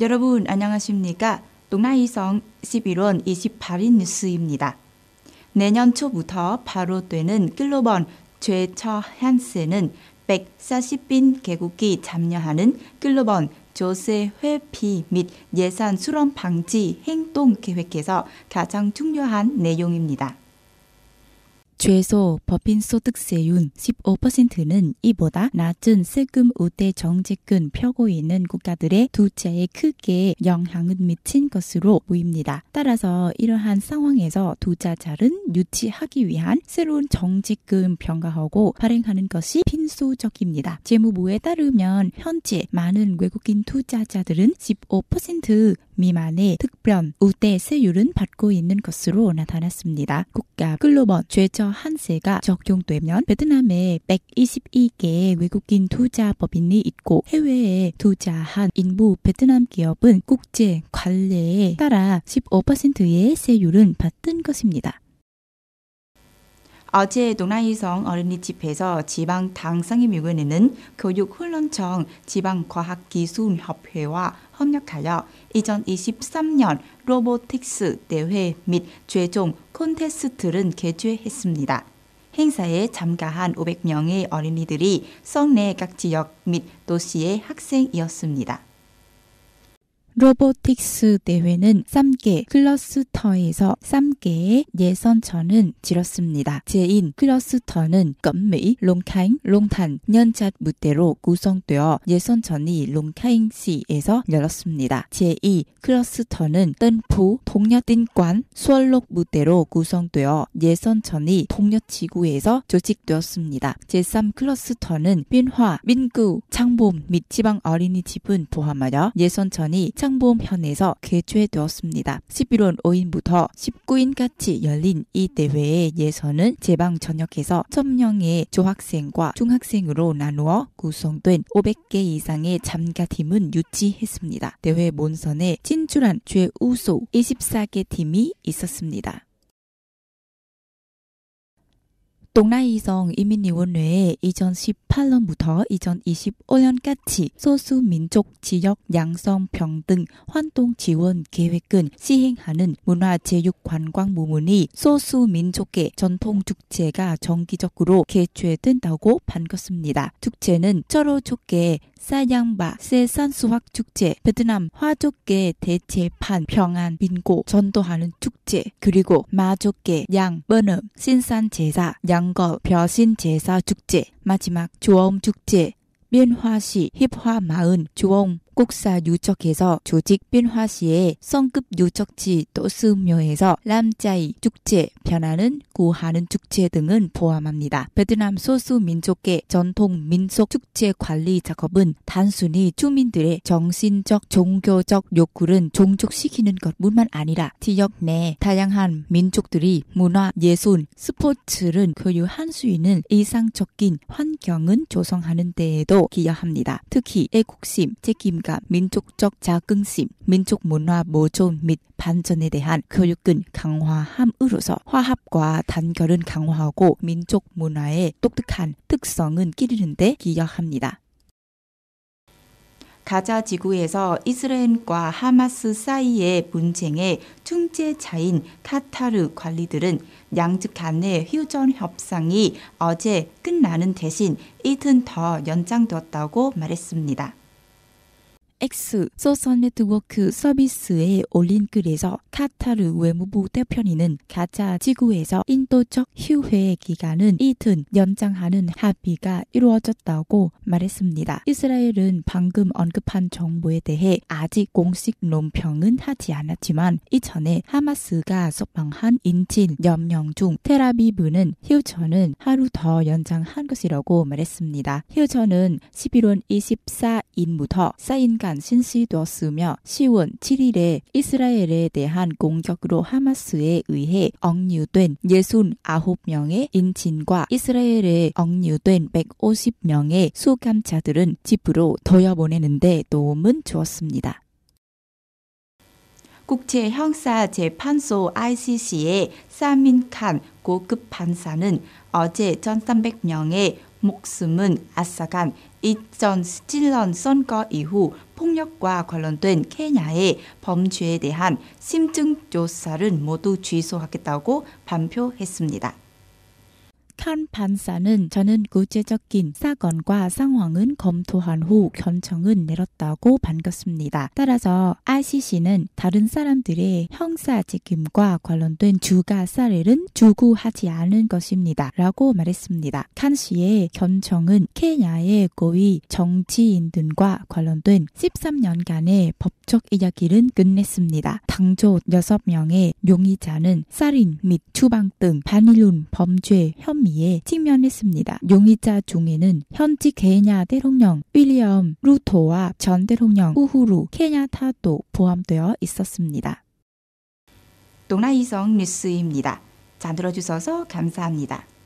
여러분 안녕하십니까? 동남이성 11월 28일 뉴스입니다. 내년 초부터 바로 되는 글로벌 최초 한스는 140빈 개국이 참여하는 글로벌 조세 회피 및 예산 수렴 방지 행동 계획에서 가장 중요한 내용입니다. 최소 법인소득세율 15%는 이보다 낮은 세금 우대 정책은 펴고 있는 국가들의 투자에 크게 영향을 미친 것으로 보입니다. 따라서 이러한 상황에서 투자자는 유치하기 위한 새로운 정책금 평가하고 발행하는 것이 필수적입니다. 재무부에 따르면 현재 많은 외국인 투자자들은 15% 미만의 특별 우대세율은 받고 있는 것으로 나타났습니다. 국가 글로벌 최저 한세가 적용되면 베트남에 122개의 외국인 투자법인이 있고 해외에 투자한 인부 베트남 기업은 국제 관례에 따라 15%의 세율은 받은 것입니다. 어제 동라이성 어린이집에서 지방 당상임 위원회는 교육훈련청 지방과학기술협회와 협력하여 2023년 로보틱스 대회 및 최종 콘테스트를 개최했습니다. 행사에 참가한 500명의 어린이들이 성내 각 지역 및 도시의 학생이었습니다. 로보틱스 대회는 쌈개 클러스터에서 쌈개의 예선전은 치렀습니다. 제인 클러스터는 건미, 롱카잉, 롱탄, 연찻 무대로 구성되어 예선전이 롱카잉시에서 열렸습니다. 제2 클러스터는 뜬푸, 동녀띵관, 수월록 무대로 구성되어 예선전이 동녀지구에서 조직되었습니다. 제3 클러스터는 빈화 민구, 창봄 및 지방 어린이집은 포함하여 예선전이 창 해상보험 편에서 개최되었습니다. 11월 5일부터 1 9일까지 열린 이 대회의 예선은 제방 전역에서 1000명의 조학생과 중학생으로 나누어 구성된 500개 이상의 참가팀은 유치했습니다. 대회 본선에 진출한 최우수 24개 팀이 있었습니다. 동라이성 이민위원회에 2018년부터 2025년까지 소수민족 지역 양성평등 환동 지원 계획은 시행하는 문화체육관광부문이 소수민족의 전통 축제가 정기적으로 개최된다고 반갑습니다 축제는 서로 좋게 사양바 세산수학축제, 베트남 화족계 대재판 평안민고 전도하는 축제, 그리고 마족계 양, 번음, 신산제사, 양거, 벼신제사 축제, 마지막 조엄축제, 면화시 힙화마을 주홍 국사 유척에서 조직 변화시에 성급 유척지또 스묘에서 람자이 축제 변화는 구하는 축제 등은 포함합니다. 베트남 소수 민족계 전통 민속 축제 관리 작업은 단순히 주민들의 정신적 종교적 욕구를 종족시키는 것뿐만 아니라 지역 내 다양한 민족들이 문화 예술 스포츠를 교류할 수 있는 이상적인 환경은 조성하는 데에도 기여합니다. 특히 애국심 책임 정가 민족적 자긍심, 민족 문화 보존 및 반전에 대한 교육은 강화함으로써 화합과 단결은 강화하고 민족 문화의 독특한 특성은 기르는데 기여합니다. 가자 지구에서 이스라엘과 하마스 사이의 분쟁의 중재자인 카타르 관리들은 양측 간의 휴전 협상이 어제 끝나는 대신 이틀 더 연장되었다고 말했습니다. X 소셜 네트워크 서비스의 올린 글에서 카타르 외무부 대표리은 가자 지구에서 인도적 휴회 기간은 이틀 연장하는 합의가 이루어졌다고 말했습니다. 이스라엘은 방금 언급한 정보에 대해 아직 공식 논평은 하지 않았지만 이전에 하마스가 석방한 인질 염명중 테라비브는 휴전은 하루 더 연장한 것이라고 말했습니다. 휴전은 11월 24일부터 사인가 강 신시되었으며 10월 7일에 이스라엘에 대한 공격으로 하마스에 의해 억류된 69명의 인진과 이스라엘에 억류된 150명의 수감자들은 집으로 돌려보내는데 도움은 주었습니다. 국제형사재판소 ICC의 사민 칸 고급 판사는 어제 1,300명의 목숨은 아싸간이0 스틸런 선거 이후 폭력과 관련된 케냐의 범죄에 대한 심층 조사를 모두 취소하겠다고 반표했습니다. 폭탄 반사는 저는 구체적인 사건과 상황은 검토한 후견청은 내렸다고 반겼습니다. 따라서 ICC는 다른 사람들의 형사 책임과 관련된 주가 사례는 주구하지 않은 것입니다. 라고 말했습니다. 칸 씨의 견청은 케냐의 고위 정치인 등과 관련된 13년간의 법적 이야기를 끝냈습니다. 당초 6명의 용의자는 살인 및 추방 등 반일륜 범죄 혐의 혐의에 직면했습니다. 용의자 중에는 현지 케냐 대통령 윌리엄 루토와 전 대통령 우후루 케냐타도 포함되어 있었습니다. 동아이성 뉴스입니다. 잘 들어주셔서 감사합니다.